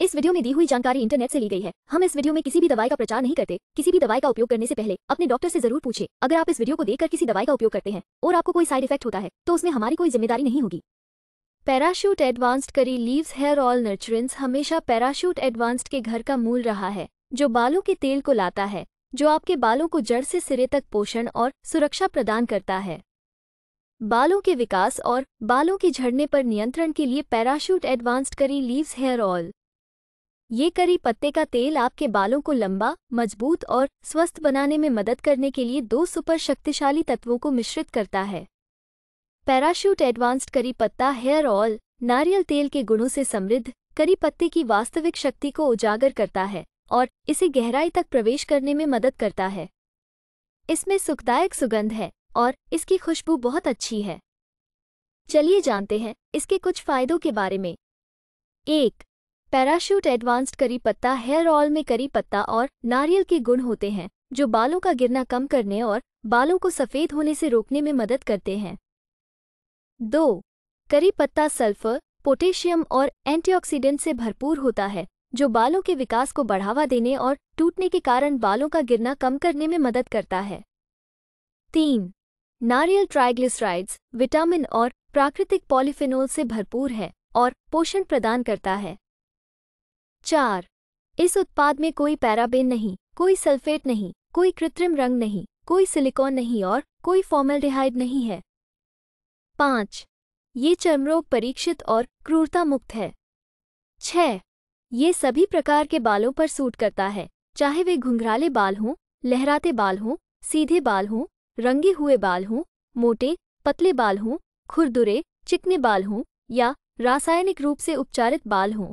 इस वीडियो में दी हुई जानकारी इंटरनेट से ली गई है हम इस वीडियो में किसी भी दवाई का प्रचार नहीं करते किसी भी दवाई का उपयोग करने से पहले अपने डॉक्टर से जरूर पूछे अगर आप इस वीडियो को देखकर किसी दवाई का उपयोग करते हैं और आपको कोई साइड इफेक्ट होता है तो उसमें हमारी कोई जिम्मेदारी नहीं होगी Parachute Advansed curry leaves hair oil nurturance हमेशा पैराशूट एडवांस्ड के घर का मूल रहा है जो बालों के तेल को लाता है जो आपके बालों को जड़ से सिरे तक पोषण और सुरक्षा प्रदान करता है बालों के विकास और बालों के झड़ने पर नियंत्रण के लिए Parachute Advansed curry leaves hair oil ये करी पत्ते का तेल आपके बालों को लंबा मजबूत और स्वस्थ बनाने में मदद करने के लिए दो सुपर शक्तिशाली तत्वों को मिश्रित करता है पैराशूट एडवांस्ड करी पत्ता हेयर ऑयल नारियल तेल के गुणों से समृद्ध करी पत्ते की वास्तविक शक्ति को उजागर करता है और इसे गहराई तक प्रवेश करने में मदद करता है इसमें सुखदायक सुगंध है और इसकी खुशबू बहुत अच्छी है चलिए जानते हैं इसके कुछ फायदों के बारे में एक पैराशूट एडवांस्ड करी पत्ता हेयर ऑयल में करी पत्ता और नारियल के गुण होते हैं जो बालों का गिरना कम करने और बालों को सफ़ेद होने से रोकने में मदद करते हैं दो करी पत्ता सल्फर पोटेशियम और एंटीऑक्सीडेंट से भरपूर होता है जो बालों के विकास को बढ़ावा देने और टूटने के कारण बालों का गिरना कम करने में मदद करता है तीन नारियल ट्राइग्लिसराइड्स विटामिन और प्राकृतिक पॉलीफिनोल से भरपूर है और पोषण प्रदान करता है चार इस उत्पाद में कोई पैराबेन नहीं कोई सल्फेट नहीं कोई कृत्रिम रंग नहीं कोई सिलिकॉन नहीं और कोई फॉर्मलडिहाइड नहीं है पाँच ये चर्मरोग परीक्षित और क्रूरता मुक्त है छः ये सभी प्रकार के बालों पर सूट करता है चाहे वे घुंघराले बाल हों लहराते बाल हों सीधे बाल हों रंगे हुए बाल हों मोटे पतले बाल हों खुरदुरे चिकने बाल हों या रासायनिक रूप से उपचारित बाल हों